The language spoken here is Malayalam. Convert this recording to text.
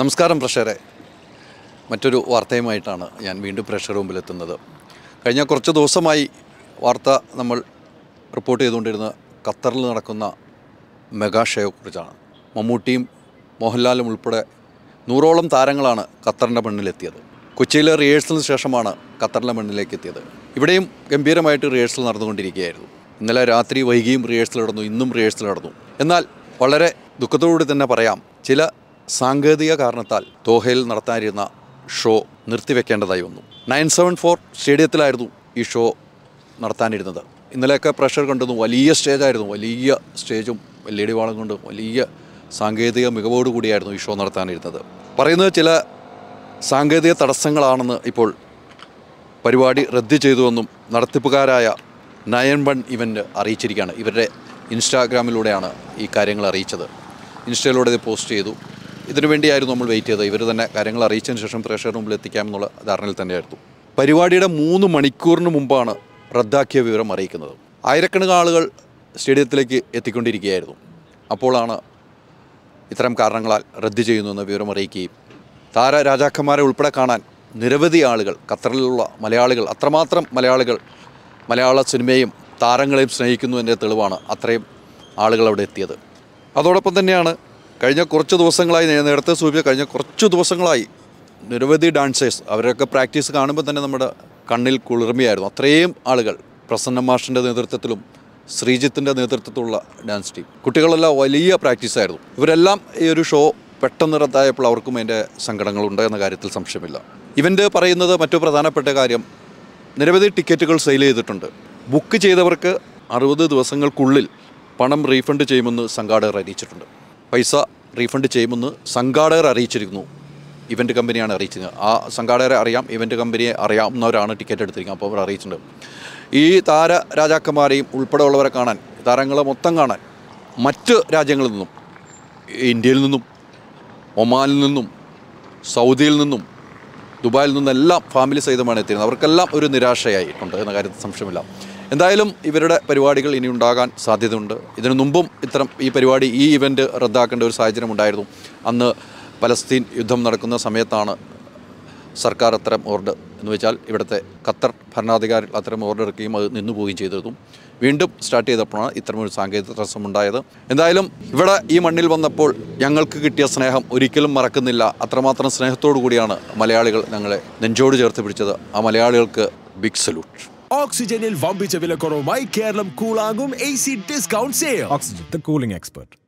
നമസ്കാരം പ്രഷറെ മറ്റൊരു വാർത്തയുമായിട്ടാണ് ഞാൻ വീണ്ടും പ്രഷർ മുമ്പിലെത്തുന്നത് കഴിഞ്ഞ കുറച്ച് ദിവസമായി വാർത്ത നമ്മൾ റിപ്പോർട്ട് ചെയ്തുകൊണ്ടിരുന്ന ഖത്തറിൽ നടക്കുന്ന മെഗാ ഷോയെക്കുറിച്ചാണ് മമ്മൂട്ടിയും മോഹൻലാലും ഉൾപ്പെടെ നൂറോളം താരങ്ങളാണ് ഖത്തറിൻ്റെ മണ്ണിലെത്തിയത് കൊച്ചിയിലെ റിഹേഴ്സലിന് ശേഷമാണ് ഖത്തറിൻ്റെ മണ്ണിലേക്ക് എത്തിയത് ഇവിടെയും ഗംഭീരമായിട്ട് റിഹേഴ്സൽ നടന്നുകൊണ്ടിരിക്കുകയായിരുന്നു ഇന്നലെ രാത്രി വൈകിയും റിഹേഴ്സൽ നടന്നു ഇന്നും റിഹേഴ്സൽ നടന്നു എന്നാൽ വളരെ ദുഃഖത്തോടുകൂടി തന്നെ പറയാം ചില സാങ്കേതിക കാരണത്താൽ ദോഹയിൽ നടത്താനിരുന്ന ഷോ നിർത്തിവെക്കേണ്ടതായി വന്നു നയൻ സെവൻ ഫോർ സ്റ്റേഡിയത്തിലായിരുന്നു ഈ ഷോ നടത്താനിരുന്നത് ഇന്നലെയൊക്കെ പ്രഷർ കണ്ടിരുന്നു വലിയ സ്റ്റേജായിരുന്നു വലിയ സ്റ്റേജും എൽ ഇ ഡി വാളം കൊണ്ടും വലിയ സാങ്കേതിക മികവോടുകൂടിയായിരുന്നു ഈ ഷോ നടത്താനിരുന്നത് പറയുന്നത് ചില സാങ്കേതിക തടസ്സങ്ങളാണെന്ന് ഇപ്പോൾ പരിപാടി റദ്ദ് ചെയ്തുവെന്നും നടത്തിപ്പുകാരായ നയൻ വൺ ഇവൻ്റ് അറിയിച്ചിരിക്കുകയാണ് ഇവരുടെ ഇൻസ്റ്റാഗ്രാമിലൂടെയാണ് ഈ കാര്യങ്ങൾ അറിയിച്ചത് ഇൻസ്റ്റയിലൂടെ ഇത് പോസ്റ്റ് ചെയ്തു ഇതിനു വേണ്ടിയായിരുന്നു നമ്മൾ വെയിറ്റ് ചെയ്തത് ഇവർ തന്നെ കാര്യങ്ങൾ അറിയിച്ചതിന് ശേഷം പ്രേക്ഷകരുടെ മുമ്പിൽ എത്തിക്കാം എന്നുള്ള ധാരണയിൽ തന്നെയായിരുന്നു പരിപാടിയുടെ മൂന്ന് മണിക്കൂറിന് മുമ്പാണ് റദ്ദാക്കിയ വിവരം അറിയിക്കുന്നത് ആയിരക്കണക്കിന് ആളുകൾ സ്റ്റേഡിയത്തിലേക്ക് എത്തിക്കൊണ്ടിരിക്കുകയായിരുന്നു അപ്പോഴാണ് ഇത്തരം കാരണങ്ങളാൽ റദ്ദ് ചെയ്യുന്നുവെന്ന് വിവരം അറിയിക്കുകയും താര രാജാക്കന്മാരെ ഉൾപ്പെടെ കാണാൻ നിരവധി ആളുകൾ ഖത്തറിലുള്ള മലയാളികൾ അത്രമാത്രം മലയാളികൾ മലയാള സിനിമയും താരങ്ങളെയും എന്ന തെളിവാണ് അത്രയും ആളുകൾ അവിടെ എത്തിയത് അതോടൊപ്പം തന്നെയാണ് കഴിഞ്ഞ കുറച്ച് ദിവസങ്ങളായി നേരത്തെ സൂചിപ്പിച്ച കഴിഞ്ഞ കുറച്ച് ദിവസങ്ങളായി നിരവധി ഡാൻസേഴ്സ് അവരൊക്കെ പ്രാക്ടീസ് കാണുമ്പോൾ തന്നെ നമ്മുടെ കണ്ണിൽ കുളിർമയായിരുന്നു അത്രയും ആളുകൾ പ്രസന്ന മാഷിൻ്റെ നേതൃത്വത്തിലും ശ്രീജിത്തിൻ്റെ നേതൃത്വത്തിലുള്ള ഡാൻസ് ടീം കുട്ടികളെല്ലാം വലിയ പ്രാക്ടീസായിരുന്നു ഇവരെല്ലാം ഈ ഒരു ഷോ പെട്ടെന്ന് റദ്ദായപ്പോൾ അവർക്കും അതിൻ്റെ സങ്കടങ്ങളുണ്ട് എന്ന കാര്യത്തിൽ സംശയമില്ല ഇവൻ്റ് പറയുന്നത് മറ്റു പ്രധാനപ്പെട്ട കാര്യം നിരവധി ടിക്കറ്റുകൾ സെയിൽ ചെയ്തിട്ടുണ്ട് ബുക്ക് ചെയ്തവർക്ക് അറുപത് ദിവസങ്ങൾക്കുള്ളിൽ പണം റീഫണ്ട് ചെയ്യുമെന്ന് സംഘാടകർ അറിയിച്ചിട്ടുണ്ട് പൈസ റീഫണ്ട് ചെയ്യുമെന്ന് സംഘാടകർ അറിയിച്ചിരിക്കുന്നു ഇവൻറ്റ് കമ്പനിയാണ് അറിയിച്ചത് ആ സംഘാടകരെ അറിയാം ഇവൻറ്റ് കമ്പനിയെ അറിയാവുന്നവരാണ് ടിക്കറ്റ് എടുത്തിരിക്കുന്നത് അപ്പോൾ അവർ അറിയിച്ചിട്ടുണ്ട് ഈ താര രാജാക്കന്മാരെയും ഉൾപ്പെടെ ഉള്ളവരെ കാണാൻ താരങ്ങളെ മൊത്തം കാണാൻ മറ്റ് രാജ്യങ്ങളിൽ നിന്നും ഇന്ത്യയിൽ നിന്നും ഒമാനിൽ നിന്നും സൗദിയിൽ നിന്നും ദുബായിൽ നിന്നെല്ലാം ഫാമിലി സഹിതമാണ് എത്തിയിരുന്നത് അവർക്കെല്ലാം ഒരു നിരാശയായിട്ടുണ്ട് എന്ന കാര്യത്തിൽ സംശയമില്ല എന്തായാലും ഇവരുടെ പരിപാടികൾ ഇനി ഉണ്ടാകാൻ സാധ്യതയുണ്ട് ഇതിനു മുമ്പും ഇത്തരം ഈ പരിപാടി ഈ ഇവൻ്റ് റദ്ദാക്കേണ്ട ഒരു സാഹചര്യം ഉണ്ടായിരുന്നു അന്ന് പലസ്തീൻ യുദ്ധം നടക്കുന്ന സമയത്താണ് സർക്കാർ അത്തരം ഓർഡർ എന്ന് വെച്ചാൽ ഇവിടുത്തെ ഖത്തർ ഭരണാധികാരി അത്തരം ഓർഡർ ഇറക്കുകയും അത് നിന്നുപോവുകയും ചെയ്തിരുന്നു വീണ്ടും സ്റ്റാർട്ട് ചെയ്തപ്പോഴാണ് ഇത്തരമൊരു സാങ്കേതിക തടസ്സം ഉണ്ടായത് എന്തായാലും ഇവിടെ ഈ മണ്ണിൽ വന്നപ്പോൾ ഞങ്ങൾക്ക് കിട്ടിയ സ്നേഹം ഒരിക്കലും മറക്കുന്നില്ല അത്രമാത്രം സ്നേഹത്തോടു കൂടിയാണ് മലയാളികൾ ഞങ്ങളെ നെഞ്ചോട് ചേർത്ത് പിടിച്ചത് ആ മലയാളികൾക്ക് ബിഗ് സല്യൂട്ട് ഓക്സിജനിൽ വമ്പിച്ച വിലക്കുറവുമായി കേരളം കൂളാകും A C discount save oxygen the cooling expert